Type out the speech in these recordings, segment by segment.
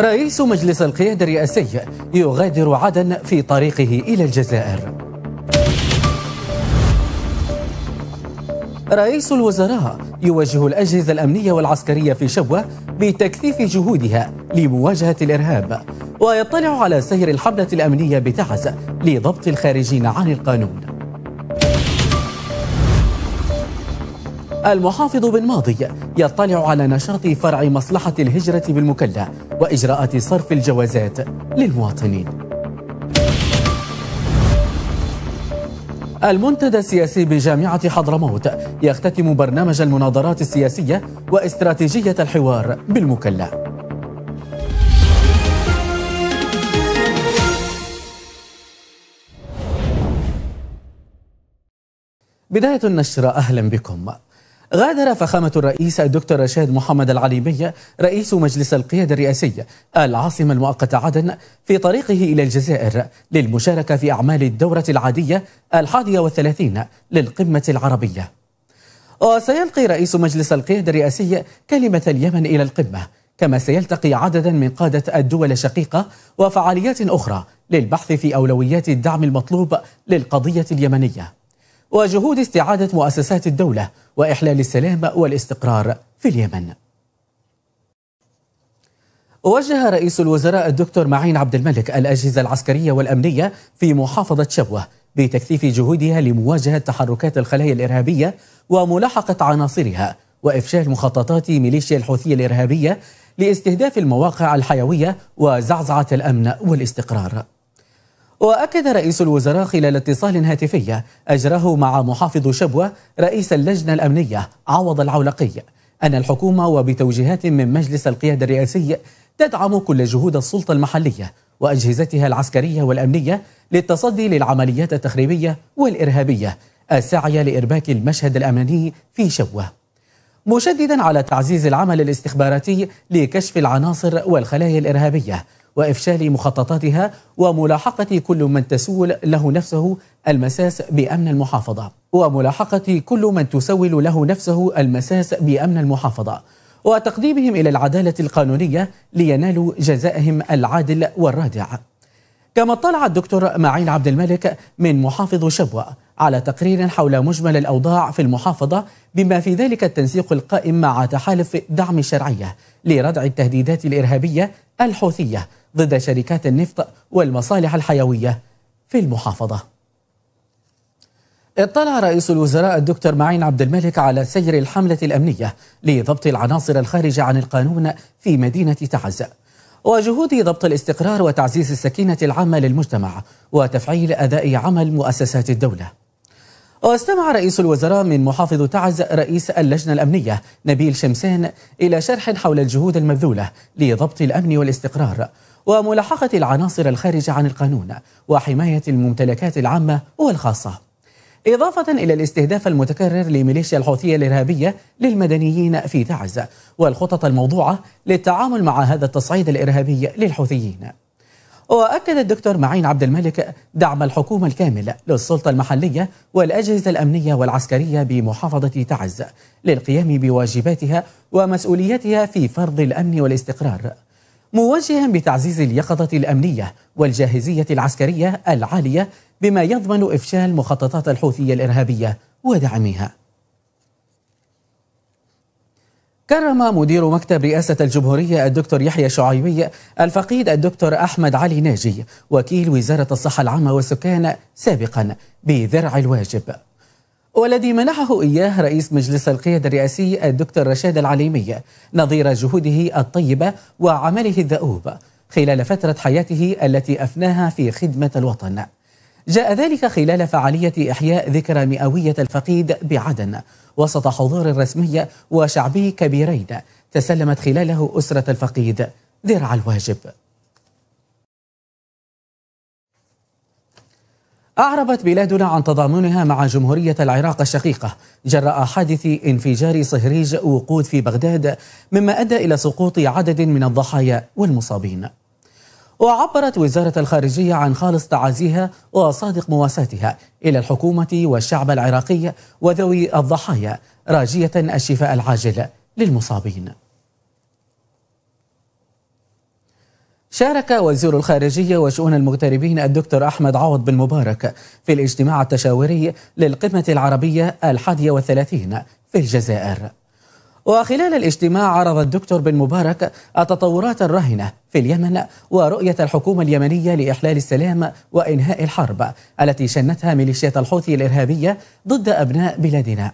رئيس مجلس القيادة الرئاسي يغادر عدن في طريقه إلى الجزائر رئيس الوزراء يوجه الأجهزة الأمنية والعسكرية في شبوة بتكثيف جهودها لمواجهة الإرهاب ويطلع على سير الحملة الأمنية بتعز لضبط الخارجين عن القانون المحافظ بن ماضي يطلع على نشاط فرع مصلحة الهجرة بالمكلا وإجراءات صرف الجوازات للمواطنين المنتدى السياسي بجامعة حضرموت يختتم برنامج المناظرات السياسية واستراتيجية الحوار بالمكلا بداية النشرة أهلا بكم غادر فخامة الرئيس الدكتور رشاد محمد العليمي رئيس مجلس القيادة الرئاسية العاصمة المؤقتة عدن في طريقه إلى الجزائر للمشاركة في أعمال الدورة العادية الحادية والثلاثين للقمة العربية وسيلقي رئيس مجلس القيادة الرئاسي كلمة اليمن إلى القمة كما سيلتقي عددا من قادة الدول الشقيقة وفعاليات أخرى للبحث في أولويات الدعم المطلوب للقضية اليمنية وجهود استعادة مؤسسات الدولة وإحلال السلام والاستقرار في اليمن وجه رئيس الوزراء الدكتور معين عبد الملك الأجهزة العسكرية والأمنية في محافظة شبوة بتكثيف جهودها لمواجهة تحركات الخلايا الإرهابية وملاحقة عناصرها وإفشال مخططات ميليشيا الحوثية الإرهابية لاستهداف المواقع الحيوية وزعزعة الأمن والاستقرار وأكد رئيس الوزراء خلال اتصال هاتفي أجراه مع محافظ شبوة رئيس اللجنة الأمنية عوض العولقي أن الحكومة وبتوجيهات من مجلس القيادة الرئاسي تدعم كل جهود السلطة المحلية وأجهزتها العسكرية والأمنية للتصدي للعمليات التخريبية والإرهابية الساعية لإرباك المشهد الأمني في شبوة مشددا على تعزيز العمل الاستخباراتي لكشف العناصر والخلايا الإرهابية وإفشال مخططاتها وملاحقة كل من تسول له نفسه المساس بأمن المحافظة وملاحقة كل من تسول له نفسه المساس بأمن المحافظة وتقديمهم إلى العدالة القانونية لينالوا جزائهم العادل والرادع كما اطلع الدكتور معين عبد الملك من محافظ شبوة على تقرير حول مجمل الأوضاع في المحافظة بما في ذلك التنسيق القائم مع تحالف دعم الشرعية لردع التهديدات الإرهابية الحوثية ضد شركات النفط والمصالح الحيوية في المحافظة اطلع رئيس الوزراء الدكتور معين عبد الملك على سير الحملة الأمنية لضبط العناصر الخارجة عن القانون في مدينة تعز وجهود ضبط الاستقرار وتعزيز السكينة العامة للمجتمع وتفعيل أداء عمل مؤسسات الدولة واستمع رئيس الوزراء من محافظ تعز رئيس اللجنة الأمنية نبيل شمسان إلى شرح حول الجهود المبذولة لضبط الأمن والاستقرار وملاحقة العناصر الخارجة عن القانون وحماية الممتلكات العامة والخاصة إضافة إلى الاستهداف المتكرر لميليشيا الحوثية الإرهابية للمدنيين في تعز والخطط الموضوعة للتعامل مع هذا التصعيد الإرهابي للحوثيين وأكد الدكتور معين عبد الملك دعم الحكومة الكامل للسلطة المحلية والأجهزة الأمنية والعسكرية بمحافظة تعز للقيام بواجباتها ومسؤوليتها في فرض الأمن والاستقرار موجها بتعزيز اليقظة الأمنية والجاهزية العسكرية العالية بما يضمن إفشال مخططات الحوثية الإرهابية ودعمها كرم مدير مكتب رئاسة الجمهورية الدكتور يحيى شعيبي الفقيد الدكتور أحمد علي ناجي وكيل وزارة الصحة العامة والسكان سابقا بذرع الواجب والذي منحه إياه رئيس مجلس القيادة الرئاسي الدكتور رشاد العليمي نظير جهوده الطيبة وعمله الذؤوب خلال فترة حياته التي أفناها في خدمة الوطن جاء ذلك خلال فعالية إحياء ذكرى مئوية الفقيد بعدن وسط حضور رسمي وشعبي كبيرين تسلمت خلاله أسرة الفقيد ذرع الواجب أعربت بلادنا عن تضامنها مع جمهورية العراق الشقيقة جراء حادث انفجار صهريج وقود في بغداد مما أدى إلى سقوط عدد من الضحايا والمصابين وعبرت وزارة الخارجية عن خالص تعازيها وصادق مواساتها إلى الحكومة والشعب العراقي وذوي الضحايا راجية الشفاء العاجل للمصابين شارك وزير الخارجية وشؤون المغتربين الدكتور أحمد عوض بن مبارك في الاجتماع التشاوري للقمة العربية الحادية والثلاثين في الجزائر وخلال الاجتماع عرض الدكتور بن مبارك التطورات الراهنة في اليمن ورؤية الحكومة اليمنية لإحلال السلام وإنهاء الحرب التي شنتها ميليشيات الحوثي الإرهابية ضد أبناء بلادنا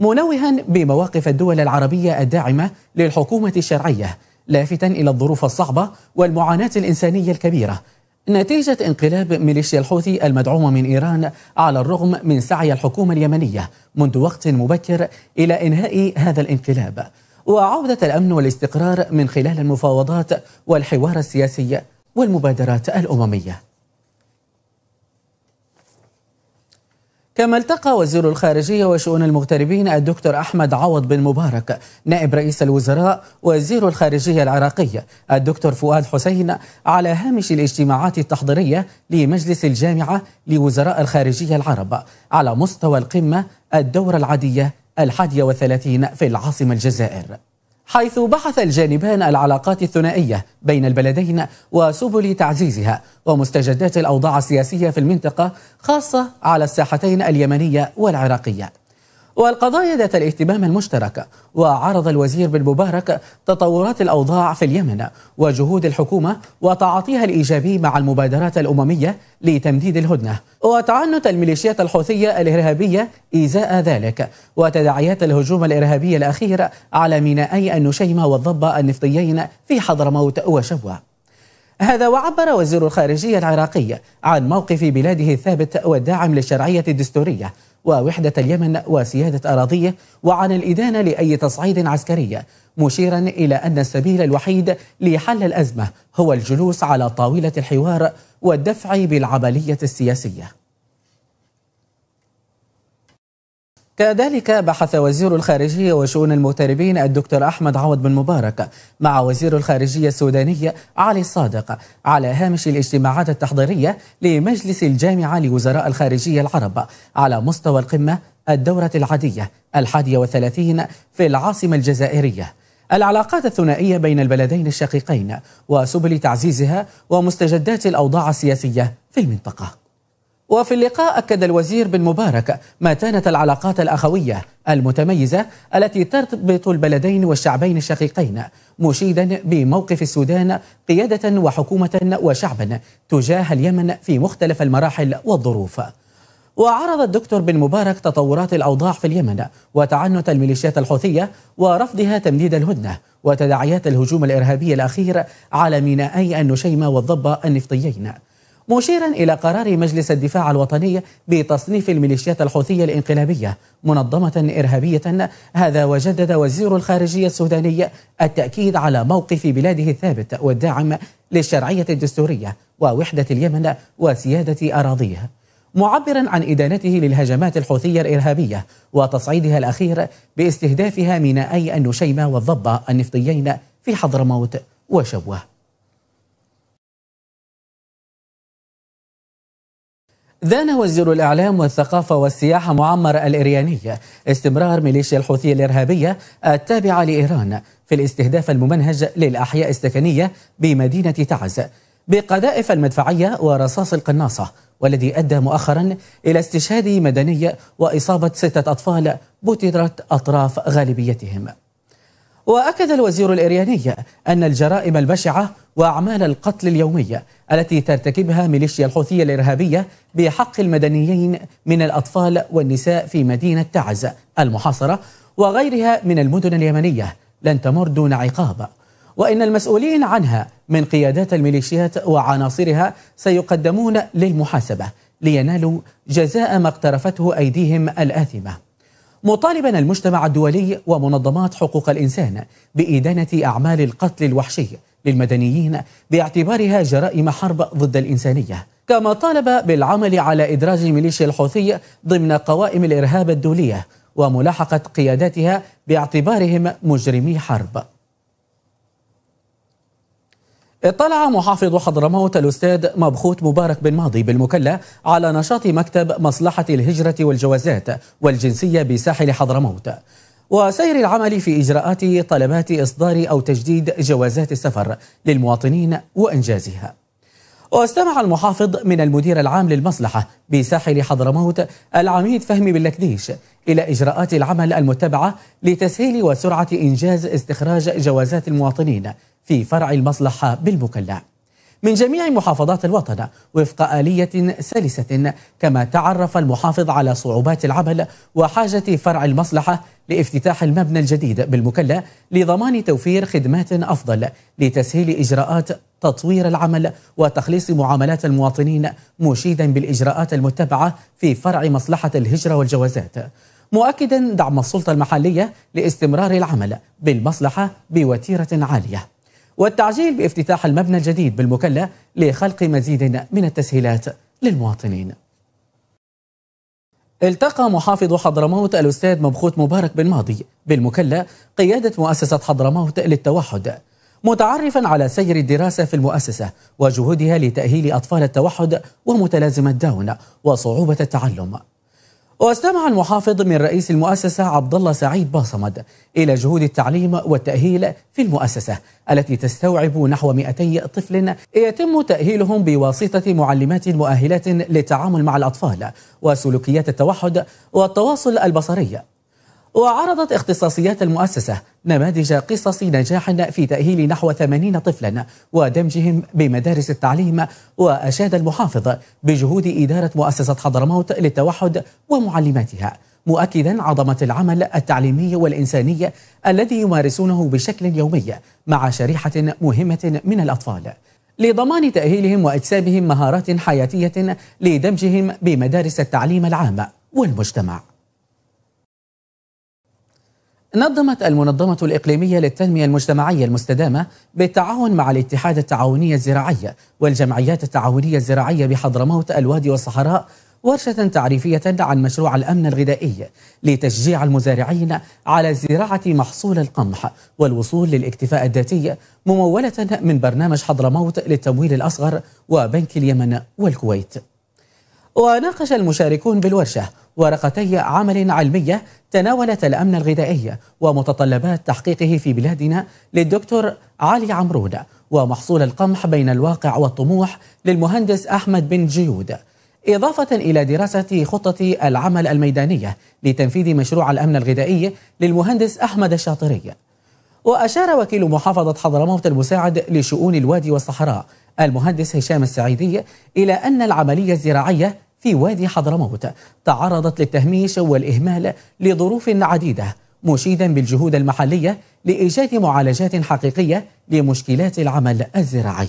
منوها بمواقف الدول العربية الداعمة للحكومة الشرعية لافتا إلى الظروف الصعبة والمعاناة الإنسانية الكبيرة نتيجة انقلاب ميليشيا الحوثي المدعومة من إيران على الرغم من سعي الحكومة اليمنية منذ وقت مبكر إلى إنهاء هذا الانقلاب وعودة الأمن والاستقرار من خلال المفاوضات والحوار السياسي والمبادرات الأممية كما التقى وزير الخارجية وشؤون المغتربين الدكتور أحمد عوض بن مبارك نائب رئيس الوزراء وزير الخارجية العراقية الدكتور فؤاد حسين على هامش الاجتماعات التحضيرية لمجلس الجامعة لوزراء الخارجية العرب على مستوى القمة الدورة العادية الحادية وثلاثين في العاصمة الجزائر حيث بحث الجانبان العلاقات الثنائية بين البلدين وسبل تعزيزها ومستجدات الأوضاع السياسية في المنطقة خاصة على الساحتين اليمنية والعراقية والقضايا ذات الاهتمام المشترك وعرض الوزير بن مبارك تطورات الأوضاع في اليمن وجهود الحكومة وتعاطيها الإيجابي مع المبادرات الأممية لتمديد الهدنة وتعنت الميليشيات الحوثية الإرهابية إزاء ذلك وتداعيات الهجوم الإرهابي الأخير على مينائي النشيمة والضبة النفطيين في حضرموت وشبوة هذا وعبر وزير الخارجية العراقي عن موقف بلاده الثابت والداعم للشرعية الدستورية ووحدة اليمن وسيادة أراضيه وعن الإدانة لأي تصعيد عسكري مشيرا إلى أن السبيل الوحيد لحل الأزمة هو الجلوس على طاولة الحوار والدفع بالعملية السياسية كذلك بحث وزير الخارجية وشؤون المغتربين الدكتور أحمد عوض بن مبارك مع وزير الخارجية السودانية علي صادق على هامش الاجتماعات التحضيرية لمجلس الجامعة لوزراء الخارجية العرب على مستوى القمة الدورة العادية الحادية والثلاثين في العاصمة الجزائرية العلاقات الثنائية بين البلدين الشقيقين وسبل تعزيزها ومستجدات الأوضاع السياسية في المنطقة وفي اللقاء أكد الوزير بن مبارك متانة العلاقات الأخوية المتميزة التي تربط البلدين والشعبين الشقيقين مشيدا بموقف السودان قيادة وحكومة وشعبا تجاه اليمن في مختلف المراحل والظروف وعرض الدكتور بن مبارك تطورات الأوضاع في اليمن وتعنت الميليشيات الحوثية ورفضها تمديد الهدنة وتداعيات الهجوم الإرهابي الأخير على مينائي النشيمة والضبة النفطيين مشيرا إلى قرار مجلس الدفاع الوطني بتصنيف الميليشيات الحوثية الانقلابية منظمة إرهابية هذا وجدد وزير الخارجية السوداني التأكيد على موقف بلاده الثابت والداعم للشرعية الدستورية ووحدة اليمن وسيادة أراضيها معبرا عن إدانته للهجمات الحوثية الإرهابية وتصعيدها الأخير باستهدافها مينائي النشيمة والضبة النفطيين في حضرموت وشبوه دان وزير الإعلام والثقافة والسياحة معمر الإرياني استمرار ميليشيا الحوثية الإرهابية التابعة لإيران في الاستهداف الممنهج للأحياء السكنية بمدينة تعز بقذائف المدفعية ورصاص القناصة والذي أدى مؤخرا إلى استشهاد مدني وإصابة ستة أطفال بترت أطراف غالبيتهم وأكد الوزير الإرياني أن الجرائم البشعة وأعمال القتل اليومية التي ترتكبها ميليشيا الحوثية الإرهابية بحق المدنيين من الأطفال والنساء في مدينة تعز المحاصرة وغيرها من المدن اليمنية لن تمر دون عقاب وإن المسؤولين عنها من قيادات الميليشيات وعناصرها سيقدمون للمحاسبة لينالوا جزاء ما اقترفته أيديهم الآثمة مطالبا المجتمع الدولي ومنظمات حقوق الانسان بادانه اعمال القتل الوحشي للمدنيين باعتبارها جرائم حرب ضد الانسانيه كما طالب بالعمل على ادراج ميليشيا الحوثي ضمن قوائم الارهاب الدوليه وملاحقه قياداتها باعتبارهم مجرمي حرب اطلع محافظ حضرموت الأستاذ مبخوت مبارك بن ماضي بالمكلا على نشاط مكتب مصلحة الهجرة والجوازات والجنسية بساحل حضرموت وسير العمل في إجراءات طلبات إصدار أو تجديد جوازات السفر للمواطنين وإنجازها واستمع المحافظ من المدير العام للمصلحة بساحل حضرموت العميد فهمي باللكديش إلى إجراءات العمل المتبعة لتسهيل وسرعة إنجاز استخراج جوازات المواطنين في فرع المصلحة بالمكلا من جميع محافظات الوطن وفق آلية سلسة كما تعرف المحافظ على صعوبات العمل وحاجة فرع المصلحة لافتتاح المبنى الجديد بالمكلا لضمان توفير خدمات أفضل لتسهيل إجراءات تطوير العمل وتخليص معاملات المواطنين مشيدا بالإجراءات المتبعة في فرع مصلحة الهجرة والجوازات مؤكدا دعم السلطة المحلية لاستمرار العمل بالمصلحة بوتيرة عالية والتعجيل بافتتاح المبنى الجديد بالمكلا لخلق مزيد من التسهيلات للمواطنين التقى محافظ حضرموت الأستاذ مبخوت مبارك بن ماضي بالمكلا قيادة مؤسسة حضرموت للتوحد متعرفا على سير الدراسة في المؤسسة وجهودها لتأهيل أطفال التوحد ومتلازمة داون وصعوبة التعلم واستمع المحافظ من رئيس المؤسسة عبد الله سعيد باصمد إلى جهود التعليم والتأهيل في المؤسسة التي تستوعب نحو 200 طفل يتم تأهيلهم بواسطة معلمات مؤهلات للتعامل مع الأطفال وسلوكيات التوحد والتواصل البصري وعرضت اختصاصيات المؤسسة نماذج قصص نجاح في تأهيل نحو 80 طفلا ودمجهم بمدارس التعليم وأشاد المحافظ بجهود إدارة مؤسسة حضرموت للتوحد ومعلماتها مؤكدا عظمة العمل التعليمي والإنساني الذي يمارسونه بشكل يومي مع شريحة مهمة من الأطفال لضمان تأهيلهم وإكسابهم مهارات حياتية لدمجهم بمدارس التعليم العام والمجتمع نظمت المنظمة الإقليمية للتنمية المجتمعية المستدامة بالتعاون مع الاتحاد التعاوني الزراعي والجمعيات التعاونية الزراعية بحضرموت الوادي والصحراء ورشة تعريفية عن مشروع الأمن الغذائي لتشجيع المزارعين على زراعة محصول القمح والوصول للاكتفاء الذاتي ممولة من برنامج حضرموت للتمويل الأصغر وبنك اليمن والكويت وناقش المشاركون بالورشة ورقتي عمل علمية تناولت الأمن الغذائي ومتطلبات تحقيقه في بلادنا للدكتور علي عمرون ومحصول القمح بين الواقع والطموح للمهندس أحمد بن جيود إضافة إلى دراسة خطة العمل الميدانية لتنفيذ مشروع الأمن الغذائي للمهندس أحمد الشاطري وأشار وكيل محافظة حضرموت المساعد لشؤون الوادي والصحراء المهندس هشام السعيدي إلى أن العملية الزراعية في وادي حضرموت تعرضت للتهميش والإهمال لظروف عديدة مشيدا بالجهود المحلية لإيجاد معالجات حقيقية لمشكلات العمل الزراعي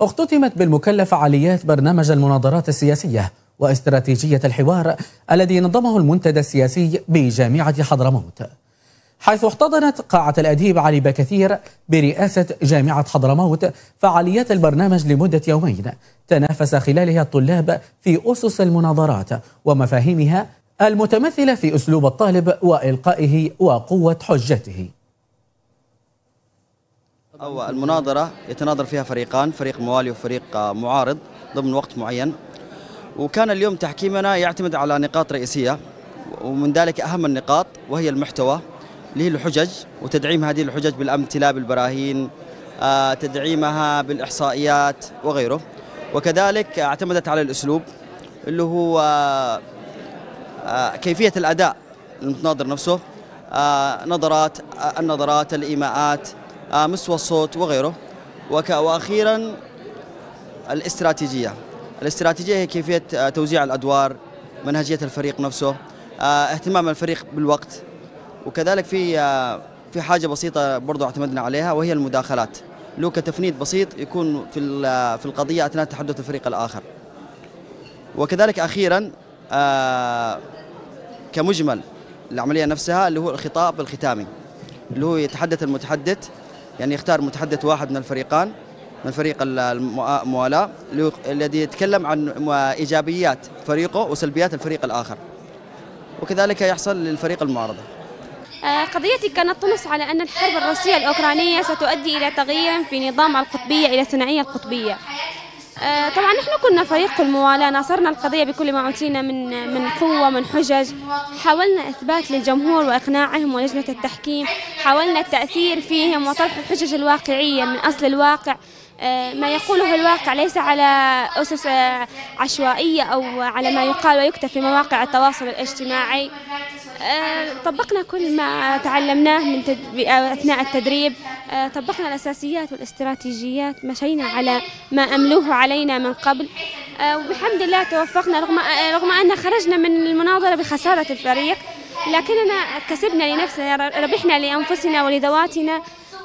اختتمت بالمكلف عاليات برنامج المناظرات السياسية واستراتيجية الحوار الذي نظمه المنتدى السياسي بجامعة حضرموت حيث احتضنت قاعة الأديب علي بكثير برئاسة جامعة حضرموت فعاليات البرنامج لمدة يومين تنافس خلالها الطلاب في أسس المناظرات ومفاهيمها المتمثلة في أسلوب الطالب وإلقائه وقوة حجته أو المناظرة يتناظر فيها فريقان فريق موالي وفريق آه، معارض ضمن وقت معين وكان اليوم تحكيمنا يعتمد على نقاط رئيسية ومن ذلك أهم النقاط وهي المحتوى اللي هي الحجج وتدعيم هذه الحجج بالامثله بالبراهين آه، تدعيمها بالاحصائيات وغيره وكذلك اعتمدت على الاسلوب اللي هو آه، آه، كيفيه الاداء المتناظر نفسه نظرات النظرات الايماءات مستوى الصوت وغيره واخيرا الاستراتيجيه الاستراتيجيه هي كيفيه توزيع الادوار منهجيه الفريق نفسه اهتمام الفريق بالوقت وكذلك في آه، في حاجه بسيطه برضو اعتمدنا عليها وهي المداخلات لو كتفنيد بسيط يكون في آه، في القضيه اثناء تحدث الفريق الاخر وكذلك اخيرا آه، كمجمل العمليه نفسها اللي هو الخطاب الختامي اللي هو يتحدث المتحدث يعني يختار متحدث واحد من الفريقان من فريق الموالاه الذي يتكلم عن ايجابيات فريقه وسلبيات الفريق الاخر وكذلك يحصل للفريق المعارضه آه، قضيتي كانت تنص على أن الحرب الروسية الأوكرانية ستؤدي إلى تغيير في نظام القطبية إلى الثنائية القطبية آه، طبعا نحن كنا فريق الموالاة ناصرنا القضية بكل ما أوتينا من من قوة من حجج حاولنا إثبات للجمهور وإقناعهم ولجنة التحكيم حاولنا التأثير فيهم وطرح الحجج الواقعية من أصل الواقع آه، ما يقوله الواقع ليس على أسس عشوائية أو على ما يقال ويكتب في مواقع التواصل الاجتماعي آه، طبقنا كل ما تعلمناه من اثناء التدريب آه، طبقنا الاساسيات والاستراتيجيات مشينا على ما املوه علينا من قبل آه، وبحمد الله توفقنا رغم رغم ان خرجنا من المناظره بخساره الفريق لكننا كسبنا لنفسنا ربحنا لانفسنا ولذواتنا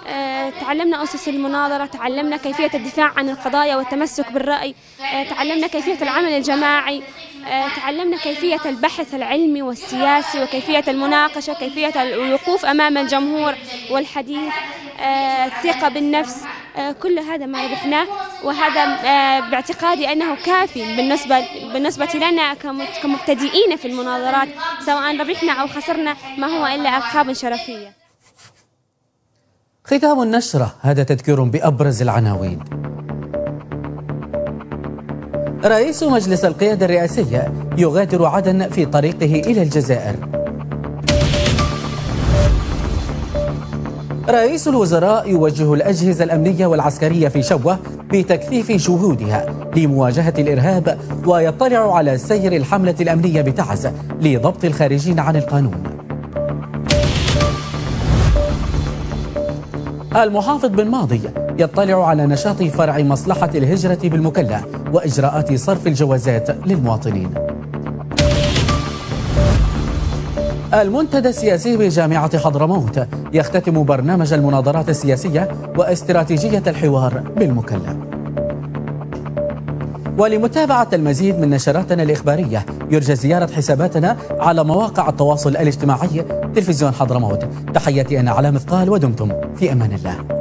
آه، تعلمنا أسس المناظرة تعلمنا كيفية الدفاع عن القضايا والتمسك بالرأي آه، تعلمنا كيفية العمل الجماعي آه، تعلمنا كيفية البحث العلمي والسياسي وكيفية المناقشة كيفية الوقوف أمام الجمهور والحديث الثقة بالنفس كل هذا ما ربحناه وهذا باعتقادي أنه كافي بالنسبة, بالنسبة لنا كمبتدئين في المناظرات سواء ربحنا أو خسرنا ما هو إلا ألقاب شرفية ختام النشرة هذا تذكير بأبرز العناوين رئيس مجلس القيادة الرئاسية يغادر عدن في طريقه إلى الجزائر رئيس الوزراء يوجه الأجهزة الأمنية والعسكرية في شبوة بتكثيف جهودها لمواجهة الإرهاب ويطلع على سير الحملة الأمنية بتعز لضبط الخارجين عن القانون المحافظ بن ماضي يطلع على نشاط فرع مصلحة الهجرة بالمكلا وإجراءات صرف الجوازات للمواطنين المنتدى السياسي بجامعة حضرموت يختتم برنامج المناظرات السياسية واستراتيجية الحوار بالمكلا ولمتابعة المزيد من نشراتنا الإخبارية يرجى زيارة حساباتنا على مواقع التواصل الاجتماعي تلفزيون حضرموت تحياتي أنا على مثقال ودمتم في أمان الله